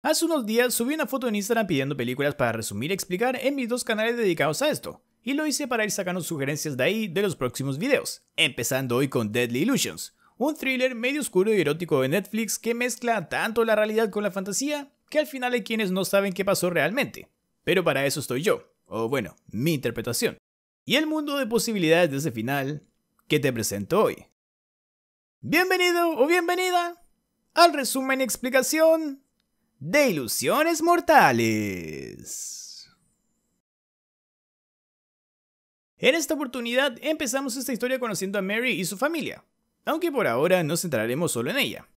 Hace unos días subí una foto en Instagram pidiendo películas para resumir y explicar en mis dos canales dedicados a esto, y lo hice para ir sacando sugerencias de ahí de los próximos videos, empezando hoy con Deadly Illusions, un thriller medio oscuro y erótico de Netflix que mezcla tanto la realidad con la fantasía que al final hay quienes no saben qué pasó realmente. Pero para eso estoy yo, o bueno, mi interpretación. Y el mundo de posibilidades de ese final que te presento hoy. Bienvenido o bienvenida al resumen y explicación de ilusiones mortales. En esta oportunidad empezamos esta historia conociendo a Mary y su familia, aunque por ahora nos centraremos solo en ella.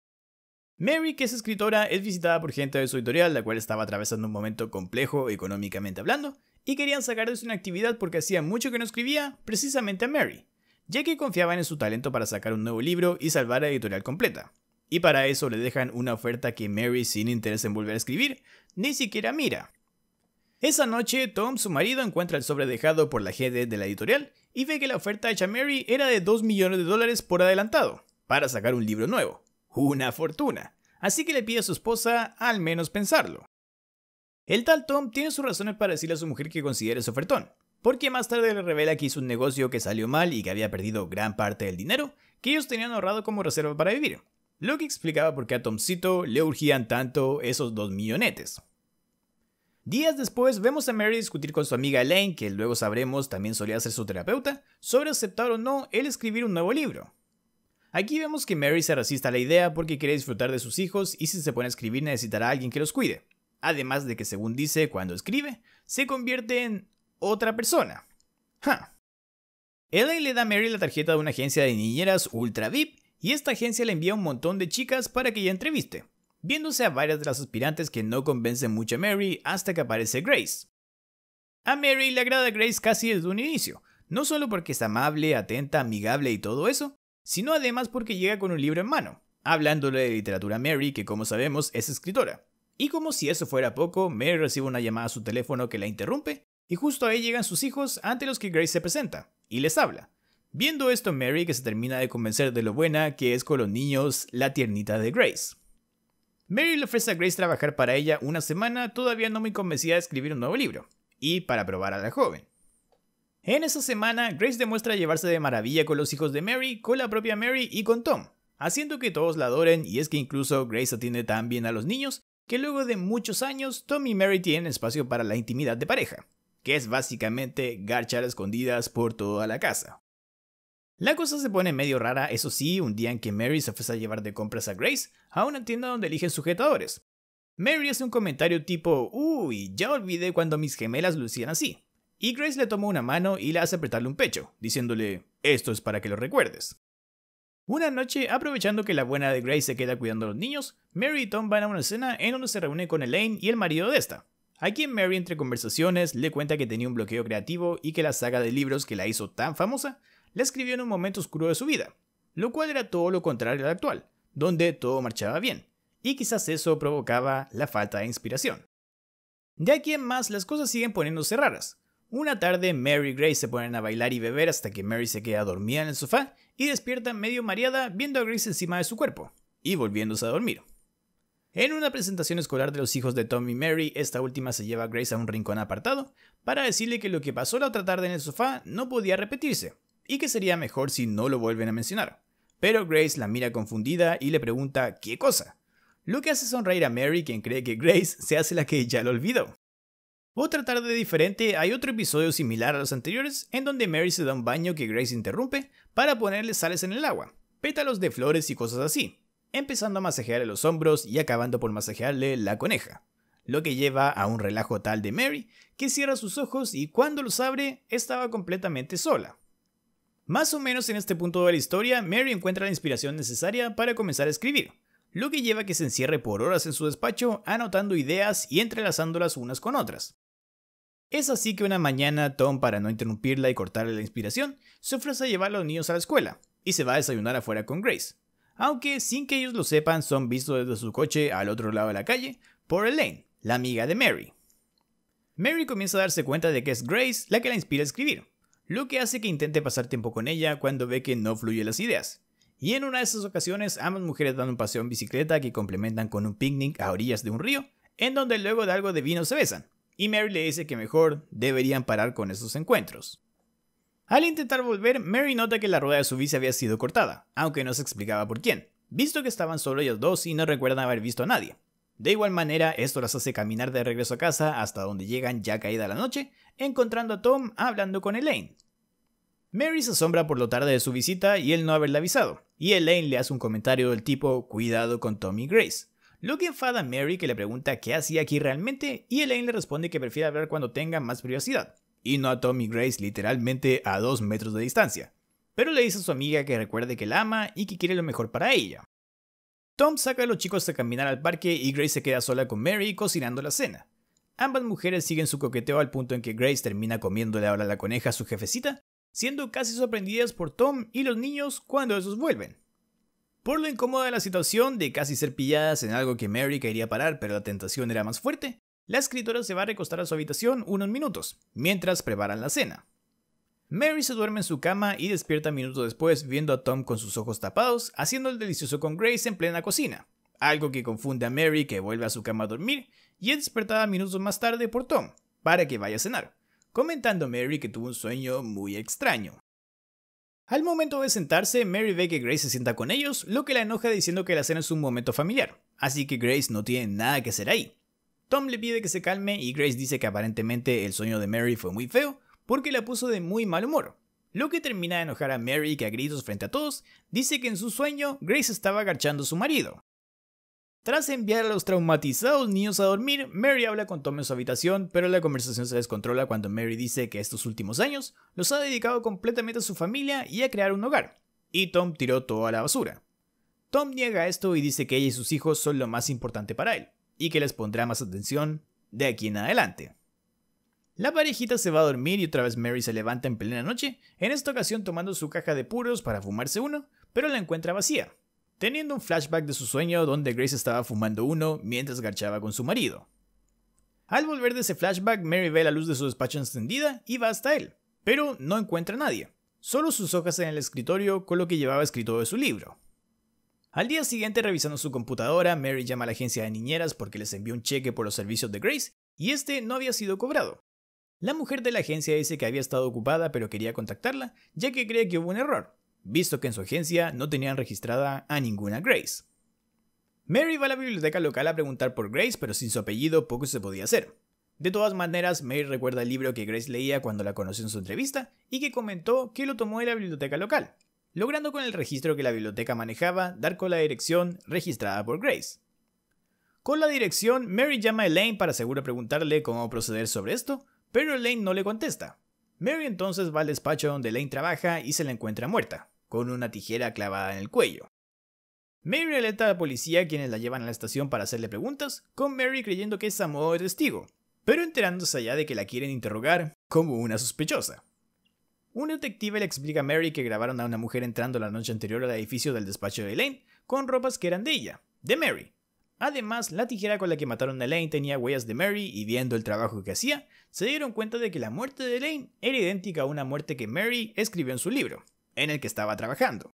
Mary, que es escritora, es visitada por gente de su editorial, la cual estaba atravesando un momento complejo económicamente hablando, y querían sacar de su inactividad porque hacía mucho que no escribía precisamente a Mary, ya que confiaban en su talento para sacar un nuevo libro y salvar a la editorial completa y para eso le dejan una oferta que Mary sin interés en volver a escribir, ni siquiera mira. Esa noche, Tom, su marido, encuentra el sobre dejado por la GD de la editorial y ve que la oferta hecha a Mary era de 2 millones de dólares por adelantado, para sacar un libro nuevo. Una fortuna. Así que le pide a su esposa al menos pensarlo. El tal Tom tiene sus razones para decirle a su mujer que considere su ofertón, porque más tarde le revela que hizo un negocio que salió mal y que había perdido gran parte del dinero que ellos tenían ahorrado como reserva para vivir lo que explicaba por qué a Tomcito le urgían tanto esos dos millonetes. Días después vemos a Mary discutir con su amiga Elaine, que luego sabremos también solía ser su terapeuta, sobre aceptar o no el escribir un nuevo libro. Aquí vemos que Mary se resiste a la idea porque quiere disfrutar de sus hijos y si se pone a escribir necesitará a alguien que los cuide. Además de que según dice, cuando escribe, se convierte en otra persona. Elaine le da a Mary la tarjeta de una agencia de niñeras ultra VIP y esta agencia le envía un montón de chicas para que ella entreviste, viéndose a varias de las aspirantes que no convencen mucho a Mary hasta que aparece Grace. A Mary le agrada Grace casi desde un inicio, no solo porque es amable, atenta, amigable y todo eso, sino además porque llega con un libro en mano, hablándole de literatura a Mary, que como sabemos es escritora. Y como si eso fuera poco, Mary recibe una llamada a su teléfono que la interrumpe, y justo ahí llegan sus hijos ante los que Grace se presenta, y les habla, Viendo esto, Mary que se termina de convencer de lo buena que es con los niños la tiernita de Grace. Mary le ofrece a Grace trabajar para ella una semana, todavía no muy convencida de escribir un nuevo libro, y para probar a la joven. En esa semana, Grace demuestra llevarse de maravilla con los hijos de Mary, con la propia Mary y con Tom, haciendo que todos la adoren y es que incluso Grace atiende tan bien a los niños que luego de muchos años Tom y Mary tienen espacio para la intimidad de pareja, que es básicamente garchar escondidas por toda la casa. La cosa se pone medio rara, eso sí, un día en que Mary se ofrece a llevar de compras a Grace a una tienda donde eligen sujetadores. Mary hace un comentario tipo, uy, ya olvidé cuando mis gemelas lucían así. Y Grace le toma una mano y le hace apretarle un pecho, diciéndole, esto es para que lo recuerdes. Una noche, aprovechando que la buena de Grace se queda cuidando a los niños, Mary y Tom van a una escena en donde se reúne con Elaine y el marido de esta. A quien Mary entre conversaciones le cuenta que tenía un bloqueo creativo y que la saga de libros que la hizo tan famosa la escribió en un momento oscuro de su vida, lo cual era todo lo contrario al actual, donde todo marchaba bien, y quizás eso provocaba la falta de inspiración. De aquí en más, las cosas siguen poniéndose raras. Una tarde, Mary y Grace se ponen a bailar y beber hasta que Mary se queda dormida en el sofá y despierta medio mareada viendo a Grace encima de su cuerpo, y volviéndose a dormir. En una presentación escolar de los hijos de Tom y Mary, esta última se lleva a Grace a un rincón apartado para decirle que lo que pasó la otra tarde en el sofá no podía repetirse, y que sería mejor si no lo vuelven a mencionar. Pero Grace la mira confundida y le pregunta ¿qué cosa? Lo que hace sonreír a Mary quien cree que Grace se hace la que ya lo olvidó. Otra tarde diferente hay otro episodio similar a los anteriores en donde Mary se da un baño que Grace interrumpe para ponerle sales en el agua, pétalos de flores y cosas así, empezando a masajearle los hombros y acabando por masajearle la coneja, lo que lleva a un relajo tal de Mary que cierra sus ojos y cuando los abre estaba completamente sola. Más o menos en este punto de la historia, Mary encuentra la inspiración necesaria para comenzar a escribir, lo que lleva a que se encierre por horas en su despacho anotando ideas y entrelazándolas unas con otras. Es así que una mañana Tom, para no interrumpirla y cortarle la inspiración, se ofrece a llevar a los niños a la escuela, y se va a desayunar afuera con Grace. Aunque sin que ellos lo sepan son vistos desde su coche al otro lado de la calle por Elaine, la amiga de Mary. Mary comienza a darse cuenta de que es Grace la que la inspira a escribir, lo que hace que intente pasar tiempo con ella cuando ve que no fluyen las ideas. Y en una de esas ocasiones, ambas mujeres dan un paseo en bicicleta que complementan con un picnic a orillas de un río, en donde luego de algo de vino se besan, y Mary le dice que mejor deberían parar con esos encuentros. Al intentar volver, Mary nota que la rueda de su bici había sido cortada, aunque no se explicaba por quién, visto que estaban solo ellos dos y no recuerdan haber visto a nadie. De igual manera, esto las hace caminar de regreso a casa hasta donde llegan ya caída la noche, encontrando a Tom hablando con Elaine. Mary se asombra por lo tarde de su visita y él no haberla avisado, y Elaine le hace un comentario del tipo cuidado con Tommy Grace, lo que enfada a Mary que le pregunta qué hacía aquí realmente y Elaine le responde que prefiere hablar cuando tenga más privacidad, y no a Tommy Grace literalmente a dos metros de distancia. Pero le dice a su amiga que recuerde que la ama y que quiere lo mejor para ella. Tom saca a los chicos a caminar al parque y Grace se queda sola con Mary cocinando la cena. Ambas mujeres siguen su coqueteo al punto en que Grace termina comiéndole ahora la coneja a su jefecita, siendo casi sorprendidas por Tom y los niños cuando esos vuelven. Por lo incómoda de la situación de casi ser pilladas en algo que Mary quería parar pero la tentación era más fuerte, la escritora se va a recostar a su habitación unos minutos, mientras preparan la cena. Mary se duerme en su cama y despierta minutos después viendo a Tom con sus ojos tapados, haciendo el delicioso con Grace en plena cocina, algo que confunde a Mary que vuelve a su cama a dormir y es despertada minutos más tarde por Tom, para que vaya a cenar, comentando a Mary que tuvo un sueño muy extraño. Al momento de sentarse, Mary ve que Grace se sienta con ellos, lo que la enoja diciendo que la cena es un momento familiar, así que Grace no tiene nada que hacer ahí. Tom le pide que se calme y Grace dice que aparentemente el sueño de Mary fue muy feo porque la puso de muy mal humor. Lo que termina de enojar a Mary que a gritos frente a todos dice que en su sueño Grace estaba agachando a su marido. Tras enviar a los traumatizados niños a dormir, Mary habla con Tom en su habitación, pero la conversación se descontrola cuando Mary dice que estos últimos años los ha dedicado completamente a su familia y a crear un hogar, y Tom tiró todo a la basura. Tom niega esto y dice que ella y sus hijos son lo más importante para él, y que les pondrá más atención de aquí en adelante. La parejita se va a dormir y otra vez Mary se levanta en plena noche, en esta ocasión tomando su caja de puros para fumarse uno, pero la encuentra vacía, teniendo un flashback de su sueño donde Grace estaba fumando uno mientras garchaba con su marido. Al volver de ese flashback, Mary ve la luz de su despacho encendida y va hasta él, pero no encuentra a nadie, solo sus hojas en el escritorio con lo que llevaba escrito de su libro. Al día siguiente, revisando su computadora, Mary llama a la agencia de niñeras porque les envió un cheque por los servicios de Grace y este no había sido cobrado. La mujer de la agencia dice que había estado ocupada pero quería contactarla, ya que cree que hubo un error, visto que en su agencia no tenían registrada a ninguna Grace. Mary va a la biblioteca local a preguntar por Grace, pero sin su apellido poco se podía hacer. De todas maneras, Mary recuerda el libro que Grace leía cuando la conoció en su entrevista y que comentó que lo tomó de la biblioteca local, logrando con el registro que la biblioteca manejaba dar con la dirección registrada por Grace. Con la dirección, Mary llama a Elaine para seguro preguntarle cómo proceder sobre esto, pero Elaine no le contesta. Mary entonces va al despacho donde Lane trabaja y se la encuentra muerta, con una tijera clavada en el cuello. Mary alerta a la policía quienes la llevan a la estación para hacerle preguntas, con Mary creyendo que es a modo de testigo, pero enterándose ya de que la quieren interrogar como una sospechosa. Un detective le explica a Mary que grabaron a una mujer entrando la noche anterior al edificio del despacho de Lane, con ropas que eran de ella, de Mary, Además, la tijera con la que mataron a Elaine tenía huellas de Mary y viendo el trabajo que hacía, se dieron cuenta de que la muerte de Elaine era idéntica a una muerte que Mary escribió en su libro, en el que estaba trabajando.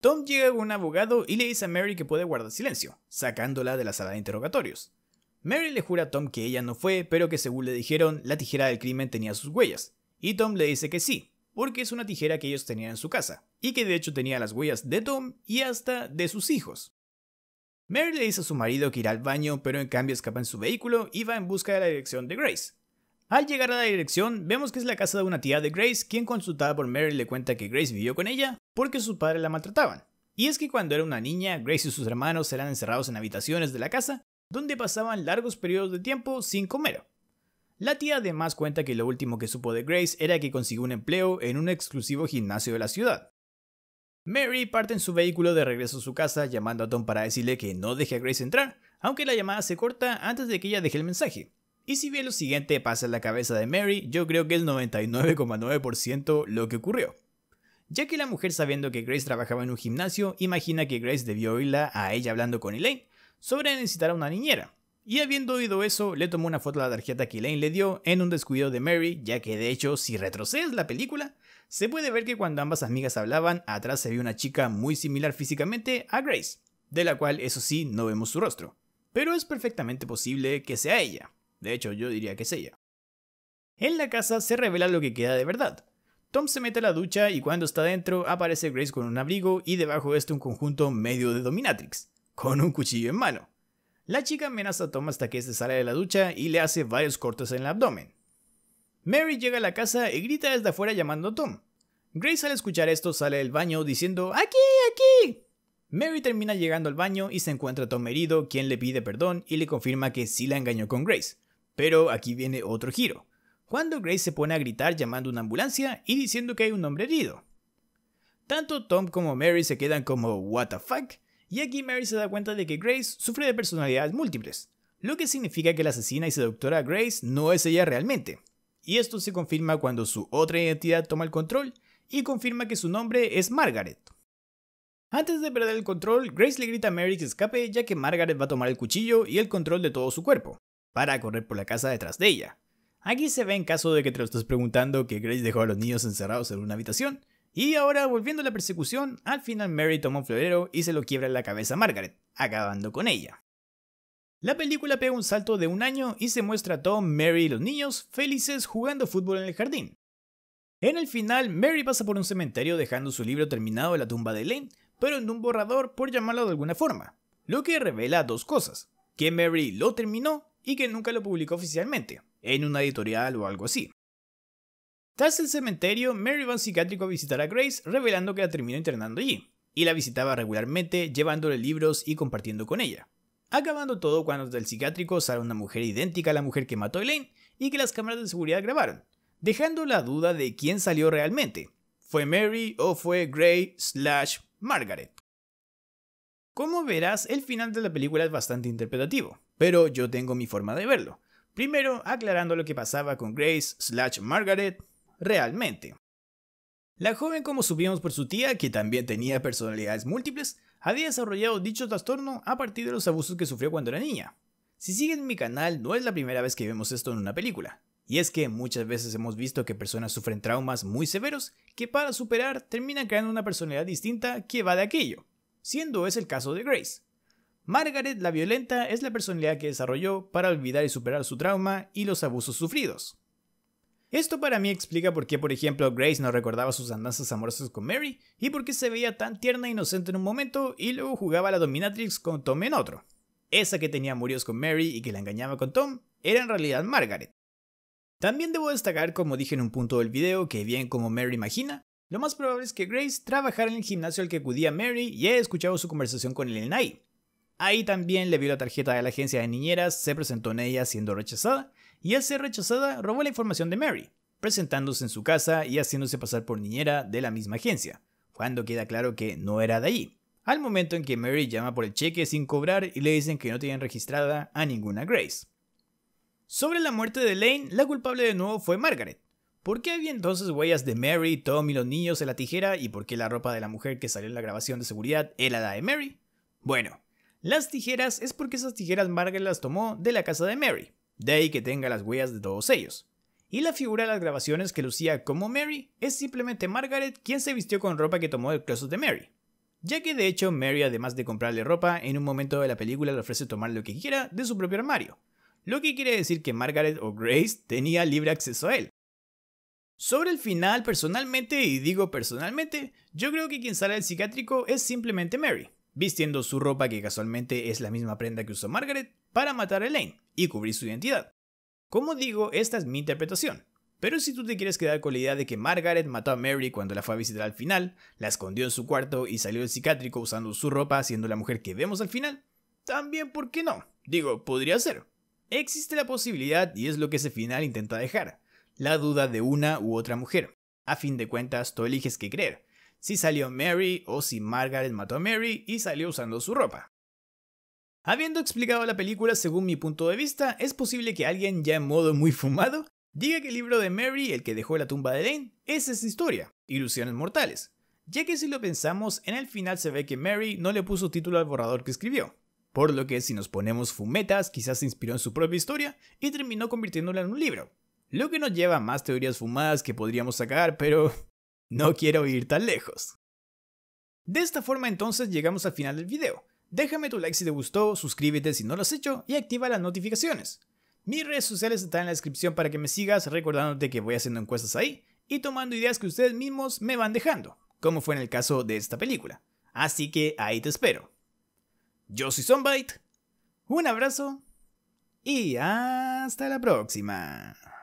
Tom llega con un abogado y le dice a Mary que puede guardar silencio, sacándola de la sala de interrogatorios. Mary le jura a Tom que ella no fue, pero que según le dijeron, la tijera del crimen tenía sus huellas, y Tom le dice que sí, porque es una tijera que ellos tenían en su casa, y que de hecho tenía las huellas de Tom y hasta de sus hijos. Mary le dice a su marido que irá al baño, pero en cambio escapa en su vehículo y va en busca de la dirección de Grace. Al llegar a la dirección, vemos que es la casa de una tía de Grace, quien consultada por Mary le cuenta que Grace vivió con ella porque sus padres la maltrataban. Y es que cuando era una niña, Grace y sus hermanos eran encerrados en habitaciones de la casa, donde pasaban largos periodos de tiempo sin comer. La tía además cuenta que lo último que supo de Grace era que consiguió un empleo en un exclusivo gimnasio de la ciudad. Mary parte en su vehículo de regreso a su casa llamando a Tom para decirle que no deje a Grace entrar, aunque la llamada se corta antes de que ella deje el mensaje. Y si bien lo siguiente pasa en la cabeza de Mary, yo creo que el 99,9% lo que ocurrió. Ya que la mujer sabiendo que Grace trabajaba en un gimnasio, imagina que Grace debió oírla a ella hablando con Elaine sobre necesitar a una niñera, y habiendo oído eso, le tomó una foto a la tarjeta que Elaine le dio en un descuido de Mary, ya que de hecho, si retrocedes la película, se puede ver que cuando ambas amigas hablaban, atrás se vio una chica muy similar físicamente a Grace, de la cual eso sí no vemos su rostro, pero es perfectamente posible que sea ella. De hecho, yo diría que es ella. En la casa se revela lo que queda de verdad. Tom se mete a la ducha y cuando está dentro aparece Grace con un abrigo y debajo de este un conjunto medio de dominatrix, con un cuchillo en mano. La chica amenaza a Tom hasta que se sale de la ducha y le hace varios cortes en el abdomen. Mary llega a la casa y grita desde afuera llamando a Tom. Grace al escuchar esto sale del baño diciendo ¡Aquí, aquí! Mary termina llegando al baño y se encuentra a Tom herido, quien le pide perdón y le confirma que sí la engañó con Grace. Pero aquí viene otro giro, cuando Grace se pone a gritar llamando a una ambulancia y diciendo que hay un hombre herido. Tanto Tom como Mary se quedan como ¿What the fuck? Y aquí Mary se da cuenta de que Grace sufre de personalidades múltiples, lo que significa que la asesina y seductora Grace no es ella realmente. Y esto se confirma cuando su otra identidad toma el control y confirma que su nombre es Margaret. Antes de perder el control, Grace le grita a Mary que escape ya que Margaret va a tomar el cuchillo y el control de todo su cuerpo, para correr por la casa detrás de ella. Aquí se ve en caso de que te lo estés preguntando que Grace dejó a los niños encerrados en una habitación, y ahora, volviendo a la persecución, al final Mary toma un florero y se lo quiebra en la cabeza a Margaret, acabando con ella. La película pega un salto de un año y se muestra a Tom, Mary y los niños felices jugando fútbol en el jardín. En el final, Mary pasa por un cementerio dejando su libro terminado en la tumba de Elaine, pero en un borrador por llamarlo de alguna forma, lo que revela dos cosas, que Mary lo terminó y que nunca lo publicó oficialmente, en una editorial o algo así. Tras el cementerio, Mary va a psiquiátrico a visitar a Grace, revelando que la terminó internando allí, y la visitaba regularmente, llevándole libros y compartiendo con ella. Acabando todo cuando del psiquiátrico sale una mujer idéntica a la mujer que mató a Elaine y que las cámaras de seguridad grabaron, dejando la duda de quién salió realmente. ¿Fue Mary o fue Grace slash Margaret? Como verás, el final de la película es bastante interpretativo, pero yo tengo mi forma de verlo. Primero, aclarando lo que pasaba con Grace slash Margaret, realmente. La joven, como supimos por su tía, que también tenía personalidades múltiples, había desarrollado dicho trastorno a partir de los abusos que sufrió cuando era niña. Si siguen mi canal, no es la primera vez que vemos esto en una película, y es que muchas veces hemos visto que personas sufren traumas muy severos que para superar terminan creando una personalidad distinta que va de aquello, siendo ese el caso de Grace. Margaret la violenta es la personalidad que desarrolló para olvidar y superar su trauma y los abusos sufridos. Esto para mí explica por qué, por ejemplo, Grace no recordaba sus andanzas amorosas con Mary y por qué se veía tan tierna e inocente en un momento y luego jugaba la Dominatrix con Tom en otro. Esa que tenía murios con Mary y que la engañaba con Tom era en realidad Margaret. También debo destacar, como dije en un punto del video, que bien como Mary imagina, lo más probable es que Grace trabajara en el gimnasio al que acudía Mary y haya escuchado su conversación con Elena ahí. Ahí también le vio la tarjeta de la agencia de niñeras, se presentó en ella siendo rechazada y al ser rechazada robó la información de Mary, presentándose en su casa y haciéndose pasar por niñera de la misma agencia, cuando queda claro que no era de allí. Al momento en que Mary llama por el cheque sin cobrar y le dicen que no tienen registrada a ninguna Grace. Sobre la muerte de Lane, la culpable de nuevo fue Margaret. ¿Por qué había entonces huellas de Mary, Tom y los niños en la tijera y por qué la ropa de la mujer que salió en la grabación de seguridad era la de Mary? Bueno, las tijeras es porque esas tijeras Margaret las tomó de la casa de Mary, de ahí que tenga las huellas de todos ellos. Y la figura de las grabaciones que lucía como Mary es simplemente Margaret quien se vistió con ropa que tomó del closet de Mary. Ya que de hecho Mary además de comprarle ropa, en un momento de la película le ofrece tomar lo que quiera de su propio armario, lo que quiere decir que Margaret o Grace tenía libre acceso a él. Sobre el final, personalmente, y digo personalmente, yo creo que quien sale del psiquiátrico es simplemente Mary, vistiendo su ropa que casualmente es la misma prenda que usó Margaret para matar a Elaine y cubrir su identidad. Como digo, esta es mi interpretación, pero si tú te quieres quedar con la idea de que Margaret mató a Mary cuando la fue a visitar al final, la escondió en su cuarto y salió del psiquiátrico usando su ropa siendo la mujer que vemos al final, también por qué no, digo, podría ser. Existe la posibilidad y es lo que ese final intenta dejar, la duda de una u otra mujer. A fin de cuentas, tú eliges qué creer, si salió Mary o si Margaret mató a Mary y salió usando su ropa. Habiendo explicado la película según mi punto de vista, es posible que alguien ya en modo muy fumado diga que el libro de Mary, el que dejó la tumba de Lane, es esa historia, Ilusiones Mortales, ya que si lo pensamos, en el final se ve que Mary no le puso título al borrador que escribió, por lo que si nos ponemos fumetas, quizás se inspiró en su propia historia y terminó convirtiéndola en un libro. Lo que nos lleva a más teorías fumadas que podríamos sacar, pero no quiero ir tan lejos. De esta forma entonces llegamos al final del video. Déjame tu like si te gustó, suscríbete si no lo has hecho y activa las notificaciones. Mis redes sociales están en la descripción para que me sigas recordándote que voy haciendo encuestas ahí y tomando ideas que ustedes mismos me van dejando, como fue en el caso de esta película. Así que ahí te espero. Yo soy Zombite, un abrazo y hasta la próxima.